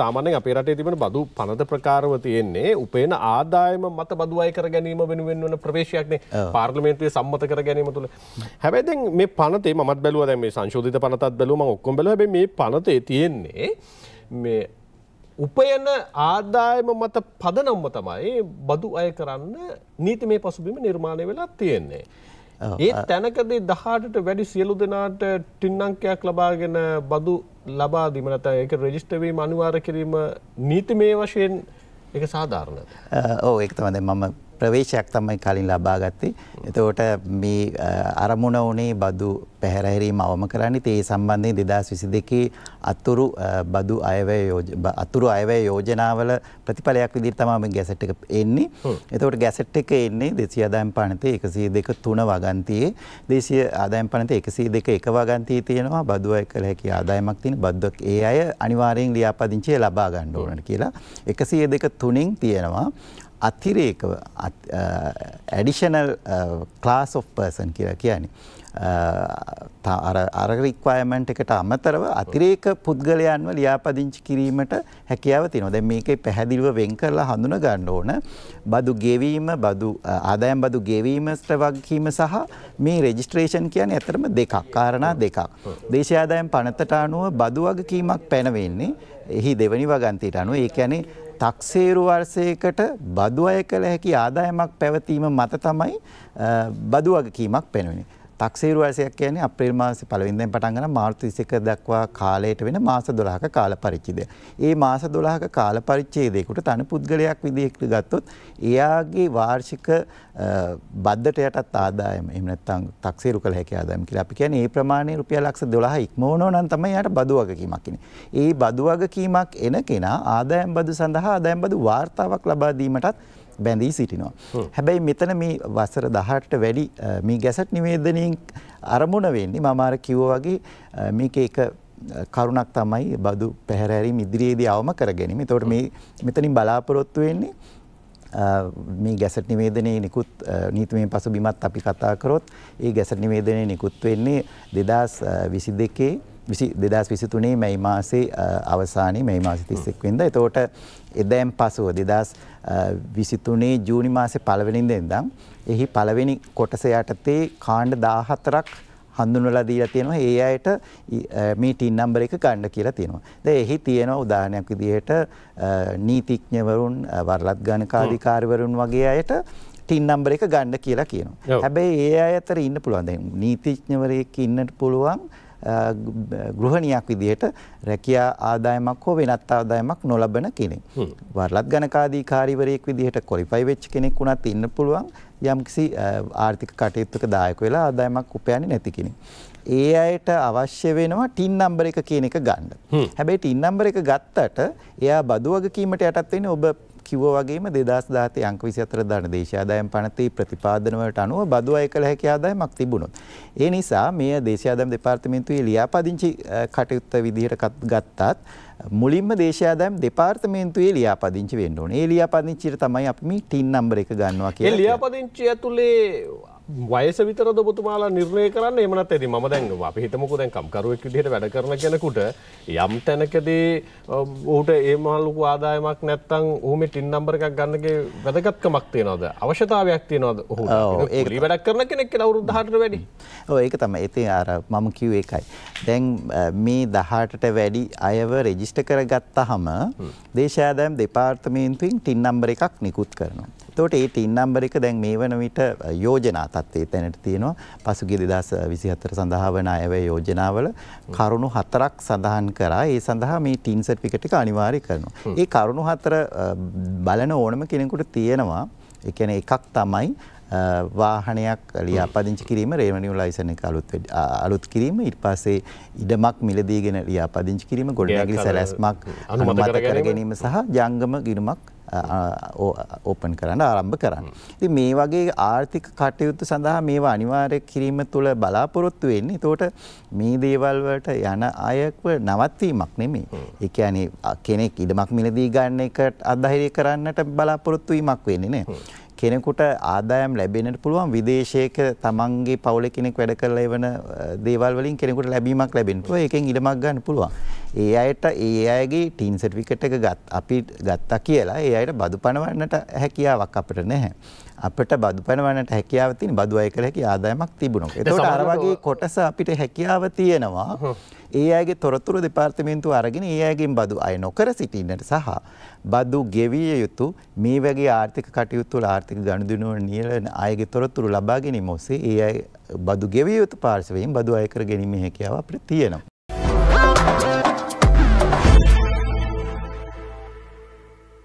සාමානෙන් අපේ රටේ තිබෙන බදු පනත ප්‍රකාරව තියෙන්නේ උපේන ආදායම මත බදු අය කර ගැනීම වෙනුවෙන් වන ප්‍රවේශයක්නේ පාර්ලිමේන්තුවේ සම්මත කර ගැනීම තුළ හැබැයිදැන් මේ පනතේ මත් බැලුව දැ මේ සංශෝධිත පනතත් බැලුම ඔක්කොම් බැලබ මේ පනතේ තියෙන්නේ මේ උපයන ආදායම මත පදනම්ම තමයි බදු අය කරන්න නීති මේ පසුබිම නිර්මාණය වෙලා තියෙන්නේ. ඒ තැනකදේ දහටට වැඩි සියලු දෙනාට ටින්නංකයක් ලබාගෙන බදු ලබා දීමනත ඒක රෙජිස්ටවීම අනිවාර කිරීම නීති මේ වශයෙන් එක සාධාරණ ඕ එක්තමද මම ප්‍රවේශයක් තමයි කලින් ලබාගත්තේ එතවට මේ අරමුණ වනේ බදු පැහැරැහැරීම අවම කරන්නේ ඒ සම්බන්ධයෙන් දෙදස් විසි දෙකේ අත්තුරු බදු අයවය අතුරු අයවය යෝජනාවල ප්‍රතිඵලයක් විදිර තමාම ගැසට් එක එන්නේ එතකට ගැසට් එක එන්නේ දෙසි අදායම් පනතේ එකසේ දෙක තුන වගන්තයේ දේශය ආදායම් පනත එකසේ දෙක එක වගන්තී තියෙනවා බදුව කළ හැකි ආදායමක් තින බද්දක් ඒ අය අනිවාරයෙන් ලියාපදිංචය ලබා ගණ්ඩෝනට කියලා එකසිය දෙක තුනින් තියෙනවා අතිරේකව ඇඩිෂනල් ක්ලාස් ඔෆ් පර්සන් කියලා කියන්නේ අර රික්වයමන්ට් එකට අමතරව අතිරේක පුද්ගලයන්ව ලියාපදිංචි කිරීමට හැකියාව තිනො දැ මේකයි පැහැදිලිව වෙන් කරලා හඳුන ගන්න ඕන බදු ගෙවීම බදු ආදායම් බදු ගෙවීමස්ට වගකීම සහ මේ රෙජිස්ට්‍රේෂන් කියන ඇතරම දෙකක් කාරණා දෙකක්. දේශයාදායම් පනතට අනුව බදු වගකීමක් පැනවෙන්නේ එහි දෙවනි වගන්තයට අනුව ඒ ඇනේ තක්සේරු වර්සයකට බදු අය කළ හැකි ආදායමක් පැවතීම මත තමයි බදු වගකීමක් පැනවෙනේ. තක්සේරු වයසයක් කියන්නේ අප්‍රේල් මාසේ පළවෙනිදෙන් පටන් ගන්න මාර්තු 21 දක්වා කාලයට වෙන මාස 12ක කාල පරිච්ඡේදය. ඒ මාස 12ක කාල පරිච්ඡේදයකට තනි පුද්ගලයක් විදිහට ගත්තොත් එයාගේ වාර්ෂික බද්දට යටත් ආදායම එහෙම නැත්නම් තක්සේරු කළ හැකි ආදායම කියලා අපි කියන්නේ ඒ ප්‍රමාණය රුපියල් ලක්ෂ 12 ඉක්මවනවා නම් තමයි එයාට බදු වගකීමක් එන්නේ. ඒ බදු වගකීමක් එන කෙනා ආදායම් බදු සඳහා ආදායම් බදු වාර්තාවක් ලබා දීමටත් බැඳී සිටිනවා. හැබැයි මෙතන මේ වසර දහට්ට වැඩි මේ ගැසට් නිවේදනින් අරමුණ වෙන්නේ මමාර කිව්ව වගේ මේක එක කරුණක් තමයි බදු පැහැරැරි ඉදිරියේදී අවම කර ගැනීම තොට මේ මෙතනින් බලාපොරොත්තු වෙන්නේ මේ ගැසට නිවේදනයේ නිකුත් නීතිමය පසු බිමත් අපි කතා කරොත් ඒ ගැසට නිවේදනය නිකුත් වෙන්නේ දෙදස් විසි දෙකේ විසි දෙදස් විසිතුනේ මැයි මාසේ අවසානයේ මැයි මාසි තිස්සෙක් වෙන්ද. එතෝට එදැම් පසුව දෙදස් විසිතුනේ ජූනි මාසේ පළවෙනින්ද එදම්. එහි පළවෙනි කොටස යටතේ කාණ්ඩ දාහතරක් හඳුන්වලා දීලා තියෙනවා ඒ අයට මේ ටින් නම්බර එක ගන්න කියලා තියෙනවා. දැන් එහි තියෙන උදාහරණයක් විදිහට නීතිඥවරුන් වරලත් ගණකාධිකාරිවරුන් වගේ අයට ටින් නම්බර එක ගන්න කියලා කියනවා. හැබැයි ඒ අය අතර ඉන්න පුළුවන්. දැන් නීතිඥවරයෙක් ඉන්නට පුළුවන් ගෘහණියක් විදිහට රැකියා ආදායමක් හෝ වෙනත් ආදායමක් නොලබන කෙනෙක්. වරලත් ගණකාධිකාරීවරයෙක් විදිහට ක්වොලිෆයි වෙච්ච කෙනෙක් වුණත් ඉන්න පුළුවන් යම්කිසි ආර්ථික කටයුත්තක දායක වෙලා ආදායමක් උපයන්නේ නැති කෙනෙක්. ඒ අයට අවශ්‍ය වෙනවා ටින් නම්බර එක කියන එක ගන්න. හැබැයි ටින් නම්බර එක ගත්තට එයා බදු වගකීමට යටත් වෙන්නේ ඔබ කිව්ව වගේම 2017 අංක 24 දාන දේශාදායම් පනති ප්‍රතිපාදන වලට අනුව බදු අය කළ හැකි ආදායමක් තිබුණොත් ඒ නිසා මේ දේශාදායම් දෙපාර්තමේන්තුවේ ලියාපදිංචි කටයුත්ත විදිහට ගත්තත් මුලින්ම දේශාදායම් දෙපාර්තමේන්තුවේ ලියාපදිංචි වෙන්න ඕනේ. ඒ ලියාපදිංචියට තමයි අපි මේ ටින් නම්බර් එක ගන්නවා කියලා. ඒ ලියාපදිංචිය ඇතුලේ වයස විතරද ඔබතුමාලා නිර්ණය කරන්න එමනත් ඇති ම දැන් අපි හිතමකු දැන් කම්කරුවෙක් විදිහට වැඩ කරන කෙනෙකුට යම් තැනකදී ඌට ඒ මහලුකු ආදායමක් නැත්තම් ඌ මේ ටින් නම්බර් එකක් ගන්නගේ වැදගත්කමක් තියනවද අවශ්‍යතාවයක් තියනවද ඔහු ඒක වැඩක් කරන කෙනෙක් කියලා අවුරුදු 18ට වැඩි ඔව් ඒක තමයි ඉතින් අර මම කිව්වේ ඒකයි දැන් මේ 18ට වැඩි අයව රෙජිස්ටර් කරගත්තාම දේශාදායම් දෙපාර්තමේන්තුවෙන් ටින් නම්බර් එකක් නිකුත් කරනවා එතකොට ඒ ටින් නම්බර් එක දැන් මේ වන විට යෝජනා තත්ත්වයේ තැනට තියෙනවා. පසුගිය 2024 සඳහා වන අයවැය යෝජනාවල කරුණු හතරක් සඳහන් කරා. ඒ සඳහා මේ ටින් සර්ටිෆිකේට් එක අනිවාර්ය කරනවා. ඒ කරුණු හතර බලන ඕනම කෙනෙකුට තියෙනවා. ඒ කියන්නේ එකක් තමයි වාහනයක් ලියාපදිංචි කිරීම රේවනිියු ලයිසන එක අලුත් අලුත් කිරීම ඉට පසේ ඉඩමක් මිලදීගෙන ලියාපදිංචි කිරීම ගොඩනැගිලි සැලැස්මක් අනුමත කර ගැනීම සහ ජංගම ගිරුමක් ඕපන් කරන්න ආරම්භ කරන්න. ති මේ වගේ ආර්ථික කටයුත්තු සඳහා මේවා අනිවාරය කිරීම තුළ බලාපොරොත්තු වෙන්නේ තෝට මේ දේවල්වට යන අයව නවත්වීමක් නෙමේ. එක අනේ කෙනෙක් ඉඩමක් මිලදී ගන්න එකට අදහිරය කරන්නට බලාපොරොත්තුවීමක් වෙන්නේ නෑ. කෙනෙකුට ආදායම් ලැබෙනට පුළුවන් විදේශයක තමන්ගේ පවුල කෙනෙක් වැඩ කරලා එවන දේවල් වලින් කෙනෙකුට ලැබීමක් ලැබෙනවා. ඒකෙන් ඉඩමක් ගන්න පුළුවන්. ඒ අයට ඒ අයගේ ටීන් සර්ටිෆිකට් එක ගත් අපි ගත්තා කියලා ඒ අයට බදු පනවන්නට හැකියාවක් අපිට නැහැ. අපිට බදු පනවන්නට හැකියාව තියෙන බදු අය කර හැකි ආදායමක් තිබුණොත්. ඒකට අර වගේ කොටස අපිට හැකියාව තියෙනවා. ඒ අයගේ තොරතුරු දෙපාර්තමේන්තුව අරගෙන ඒ අයගෙන් බදු අය නොකර සිටින්නට සහ බදු ගෙවිය යුතු මේ වගේ ආර්ථික කටයුතු වල ආර්ථික ගනුදෙනුව නියලන අයගේ තොරතුරු ලබා ගැනීම ඔස්සේ ඒ අය බදු ගෙවිය යුතු පාර්ශවයෙන් බදු අය කර ගැනීම හැකියාව අපිට තියෙනවා.